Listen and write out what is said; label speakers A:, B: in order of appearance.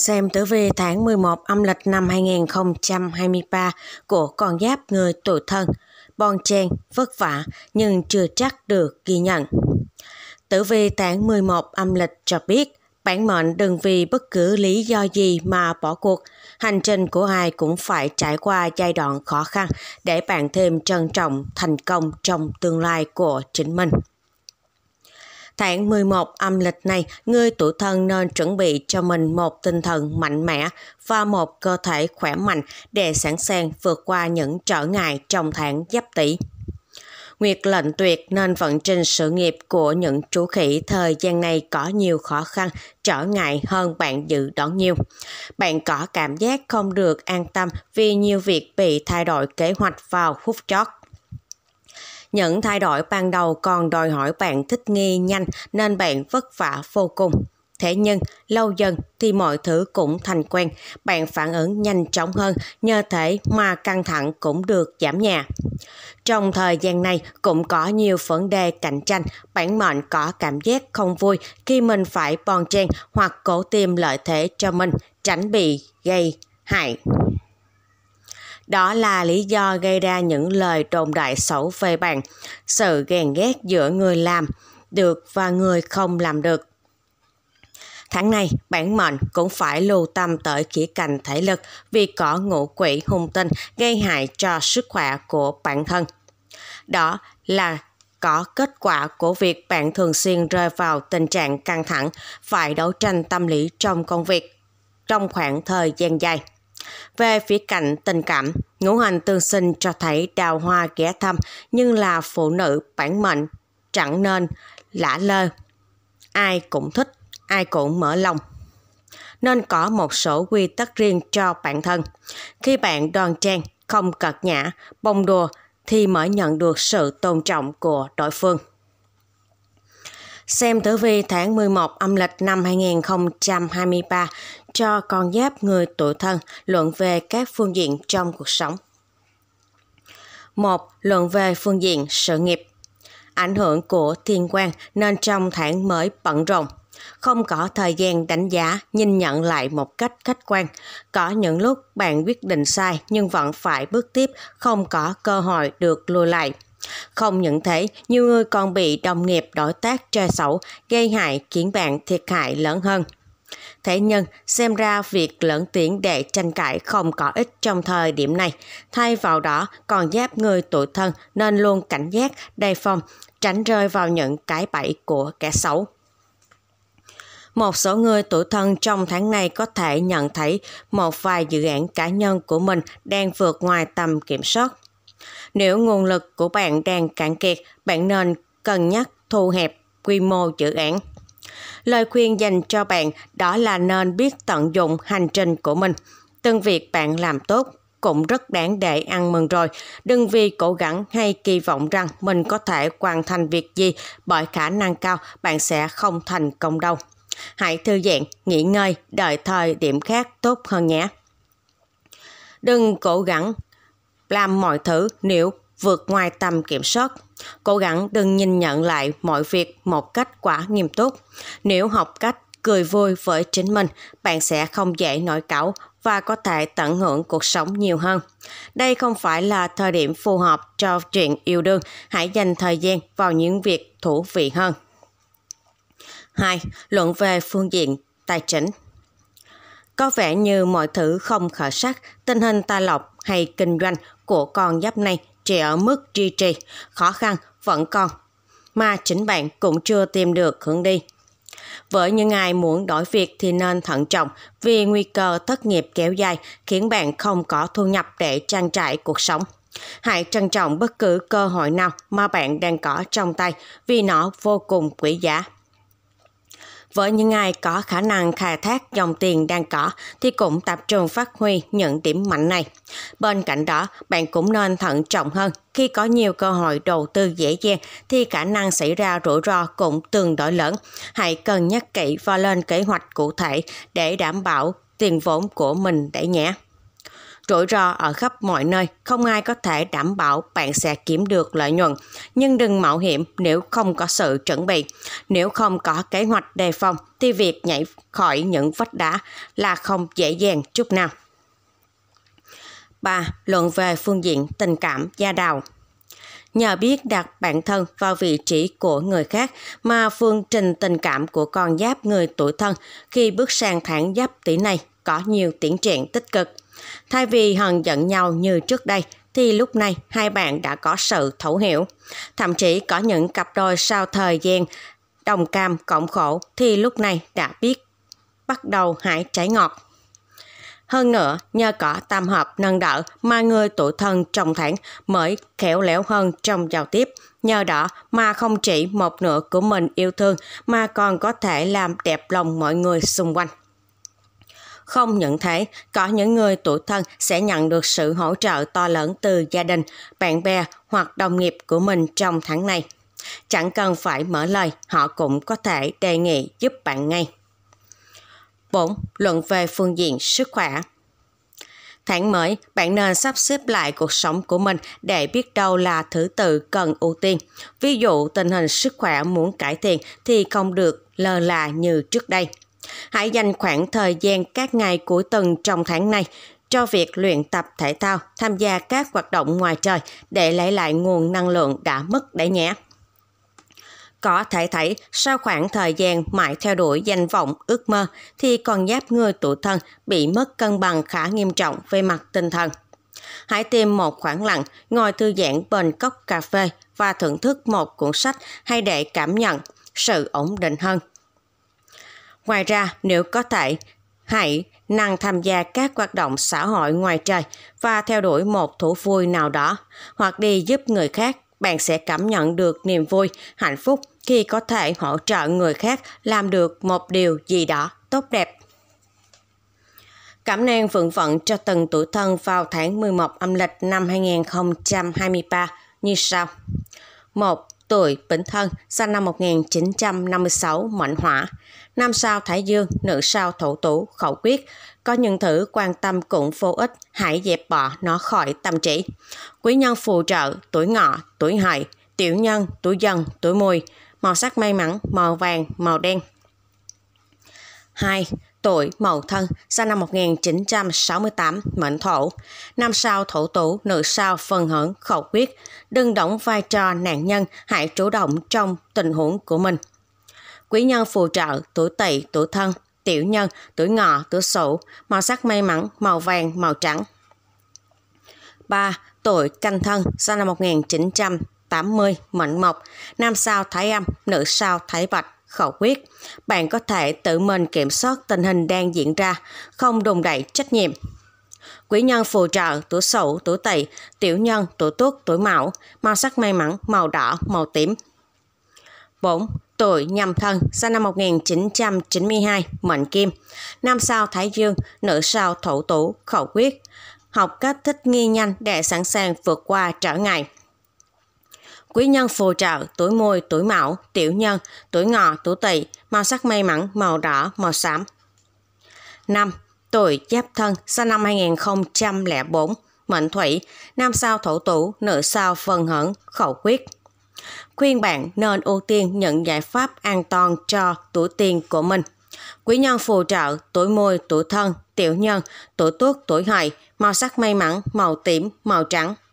A: xem tử vi tháng 11 âm lịch năm 2023 của con giáp người tuổi thân. Bon chen, vất vả nhưng chưa chắc được ghi nhận. Tử vi tháng 11 âm lịch cho biết, bản mệnh đừng vì bất cứ lý do gì mà bỏ cuộc. Hành trình của ai cũng phải trải qua giai đoạn khó khăn để bạn thêm trân trọng thành công trong tương lai của chính mình. Tháng 11 âm lịch này, người tuổi thân nên chuẩn bị cho mình một tinh thần mạnh mẽ và một cơ thể khỏe mạnh để sẵn sàng vượt qua những trở ngại trong tháng giáp tỷ. Nguyệt lệnh tuyệt nên vận trình sự nghiệp của những chú khỉ thời gian này có nhiều khó khăn, trở ngại hơn bạn dự đoán nhiều. Bạn có cảm giác không được an tâm vì nhiều việc bị thay đổi kế hoạch vào phút chót. Những thay đổi ban đầu còn đòi hỏi bạn thích nghi nhanh nên bạn vất vả vô cùng. Thế nhưng, lâu dần thì mọi thứ cũng thành quen, bạn phản ứng nhanh chóng hơn, nhờ thể mà căng thẳng cũng được giảm nhẹ. Trong thời gian này cũng có nhiều vấn đề cạnh tranh, bản mệnh có cảm giác không vui khi mình phải bon chen hoặc cố tìm lợi thế cho mình, tránh bị gây hại. Đó là lý do gây ra những lời đồn đại xấu về bạn, sự ghen ghét giữa người làm được và người không làm được. Tháng này, bản mệnh cũng phải lưu tâm tới khía cạnh thể lực vì có ngũ quỷ hung tinh gây hại cho sức khỏe của bản thân. Đó là có kết quả của việc bạn thường xuyên rơi vào tình trạng căng thẳng, phải đấu tranh tâm lý trong công việc trong khoảng thời gian dài. Về phía cạnh tình cảm, ngũ hành tương sinh cho thấy đào hoa ghé thăm nhưng là phụ nữ bản mệnh, chẳng nên lả lơ. Ai cũng thích, ai cũng mở lòng nên có một số quy tắc riêng cho bản thân. Khi bạn đoan trang, không cật nhã, bông đùa thì mới nhận được sự tôn trọng của đối phương xem tử vi tháng 11 âm lịch năm 2023 cho con giáp người tuổi thân luận về các phương diện trong cuộc sống. 1. Luận về phương diện sự nghiệp Ảnh hưởng của thiên quan nên trong tháng mới bận rộn, không có thời gian đánh giá, nhìn nhận lại một cách khách quan. Có những lúc bạn quyết định sai nhưng vẫn phải bước tiếp, không có cơ hội được lùi lại không những thế, nhiều người còn bị đồng nghiệp đối tác tre xấu, gây hại khiến bạn thiệt hại lớn hơn. Thế nhưng, xem ra việc lẫn tiếng để tranh cãi không có ích trong thời điểm này. Thay vào đó, còn giáp người tuổi thân nên luôn cảnh giác, đề phòng, tránh rơi vào những cái bẫy của kẻ xấu. Một số người tuổi thân trong tháng này có thể nhận thấy một vài dự án cá nhân của mình đang vượt ngoài tầm kiểm soát. Nếu nguồn lực của bạn đang cạn kiệt, bạn nên cân nhắc thu hẹp quy mô dự án. Lời khuyên dành cho bạn đó là nên biết tận dụng hành trình của mình. Từng việc bạn làm tốt cũng rất đáng để ăn mừng rồi. Đừng vì cố gắng hay kỳ vọng rằng mình có thể hoàn thành việc gì bởi khả năng cao bạn sẽ không thành công đâu. Hãy thư giãn, nghỉ ngơi, đợi thời điểm khác tốt hơn nhé. Đừng cố gắng làm mọi thứ nếu vượt ngoài tầm kiểm soát. Cố gắng đừng nhìn nhận lại mọi việc một cách quá nghiêm túc. Nếu học cách cười vui với chính mình, bạn sẽ không dễ nổi cáu và có thể tận hưởng cuộc sống nhiều hơn. Đây không phải là thời điểm phù hợp cho chuyện yêu đương, hãy dành thời gian vào những việc thú vị hơn. 2. Luận về phương diện tài chính có vẻ như mọi thứ không khởi sắc, tình hình tài lộc hay kinh doanh của con giáp này chỉ ở mức trì trì, khó khăn vẫn còn, mà chính bạn cũng chưa tìm được hướng đi. Với những ai muốn đổi việc thì nên thận trọng vì nguy cơ thất nghiệp kéo dài khiến bạn không có thu nhập để trang trải cuộc sống. Hãy trân trọng bất cứ cơ hội nào mà bạn đang có trong tay vì nó vô cùng quý giá. Với những ai có khả năng khai thác dòng tiền đang có thì cũng tập trung phát huy những điểm mạnh này. Bên cạnh đó, bạn cũng nên thận trọng hơn. Khi có nhiều cơ hội đầu tư dễ dàng thì khả năng xảy ra rủi ro cũng tương đối lớn. Hãy cân nhắc kỹ và lên kế hoạch cụ thể để đảm bảo tiền vốn của mình để nhé rủi ro ở khắp mọi nơi, không ai có thể đảm bảo bạn sẽ kiếm được lợi nhuận. Nhưng đừng mạo hiểm nếu không có sự chuẩn bị. Nếu không có kế hoạch đề phòng thì việc nhảy khỏi những vách đá là không dễ dàng chút nào. 3. Luận về phương diện tình cảm gia đạo nhờ biết đặt bản thân vào vị trí của người khác mà phương trình tình cảm của con giáp người tuổi thân khi bước sang tháng giáp tỷ này có nhiều tiến triển tích cực. Thay vì hờn giận nhau như trước đây, thì lúc này hai bạn đã có sự thấu hiểu. Thậm chí có những cặp đôi sau thời gian đồng cam cộng khổ thì lúc này đã biết bắt đầu hãy trái ngọt. Hơn nữa, nhờ có tam hợp nâng đỡ mà người tuổi thân trong tháng mới khéo léo hơn trong giao tiếp. Nhờ đó mà không chỉ một nửa của mình yêu thương mà còn có thể làm đẹp lòng mọi người xung quanh không những thế, có những người tuổi thân sẽ nhận được sự hỗ trợ to lớn từ gia đình, bạn bè hoặc đồng nghiệp của mình trong tháng này. Chẳng cần phải mở lời, họ cũng có thể đề nghị giúp bạn ngay. 4. Luận về phương diện sức khỏe Tháng mới, bạn nên sắp xếp lại cuộc sống của mình để biết đâu là thứ tự cần ưu tiên. Ví dụ tình hình sức khỏe muốn cải thiện thì không được lơ là như trước đây. Hãy dành khoảng thời gian các ngày cuối tuần trong tháng này cho việc luyện tập thể thao, tham gia các hoạt động ngoài trời để lấy lại nguồn năng lượng đã mất đấy nhé. Có thể thấy, sau khoảng thời gian mãi theo đuổi danh vọng, ước mơ, thì còn giáp người tuổi thân bị mất cân bằng khá nghiêm trọng về mặt tinh thần. Hãy tìm một khoảng lặng, ngồi thư giãn bên cốc cà phê và thưởng thức một cuốn sách hay để cảm nhận sự ổn định hơn, Ngoài ra, nếu có thể, hãy năng tham gia các hoạt động xã hội ngoài trời và theo đuổi một thú vui nào đó hoặc đi giúp người khác bạn sẽ cảm nhận được niềm vui hạnh phúc khi có thể hỗ trợ người khác làm được một điều gì đó tốt đẹp cảm năng vượng vận cho từng tuổi thân vào tháng 11 âm lịch năm 2023 như sau. 1 tuổi Bính Thân, sinh năm 1956, mệnh hỏa. Nam sao Thái Dương, nữ sao Thổ Tú, khẩu quyết. Có những thứ quan tâm cũng vô ích, hãy dẹp bỏ nó khỏi tâm trí. Quý nhân phù trợ, tuổi ngọ, tuổi hợi, tiểu nhân, tuổi dần, tuổi mùi. Màu sắc may mắn, màu vàng, màu đen. 2 tuổi Mậu Thân, sinh năm 1968, mệnh thổ. Năm sao thổ tủ, nữ sao phần hưởng, khẩu quyết, đừng đóng vai trò nạn nhân, hãy chủ động trong tình huống của mình. Quý nhân phù trợ, tuổi tỵ, tuổi thân, tiểu nhân, tuổi ngọ, tuổi sửu, màu sắc may mắn, màu vàng, màu trắng. 3. Tuổi canh thân, sinh năm 1980, mệnh mộc, nam sao thái âm, nữ sao thái bạch khẩu quyết. Bạn có thể tự mình kiểm soát tình hình đang diễn ra, không đùn đẩy trách nhiệm. Quý nhân phù trợ tuổi sậu tuổi tỵ, tiểu nhân, tuổi tuất, tuổi mão, màu sắc may mắn màu đỏ, màu tím. 4. Tuổi nhâm thân, sinh năm 1992, mệnh kim. Nam sao Thái Dương, nữ sao Thổ Tú, khẩu quyết. Học cách thích nghi nhanh để sẵn sàng vượt qua trở ngại quý nhân phù trợ, tuổi mùi, tuổi mão, tiểu nhân, tuổi ngọ, tuổi tỵ, màu sắc may mắn, màu đỏ, màu xám. 5. Tuổi Giáp Thân, sinh năm 2004, mệnh thủy, nam sao thổ tủ, nữ sao phần hận, khẩu quyết. Khuyên bạn nên ưu tiên những giải pháp an toàn cho tuổi tiền của mình. Quý nhân phù trợ, tuổi mùi, tuổi thân, tiểu nhân, tuổi tuất, tuổi hợi, màu sắc may mắn, màu tím, màu trắng.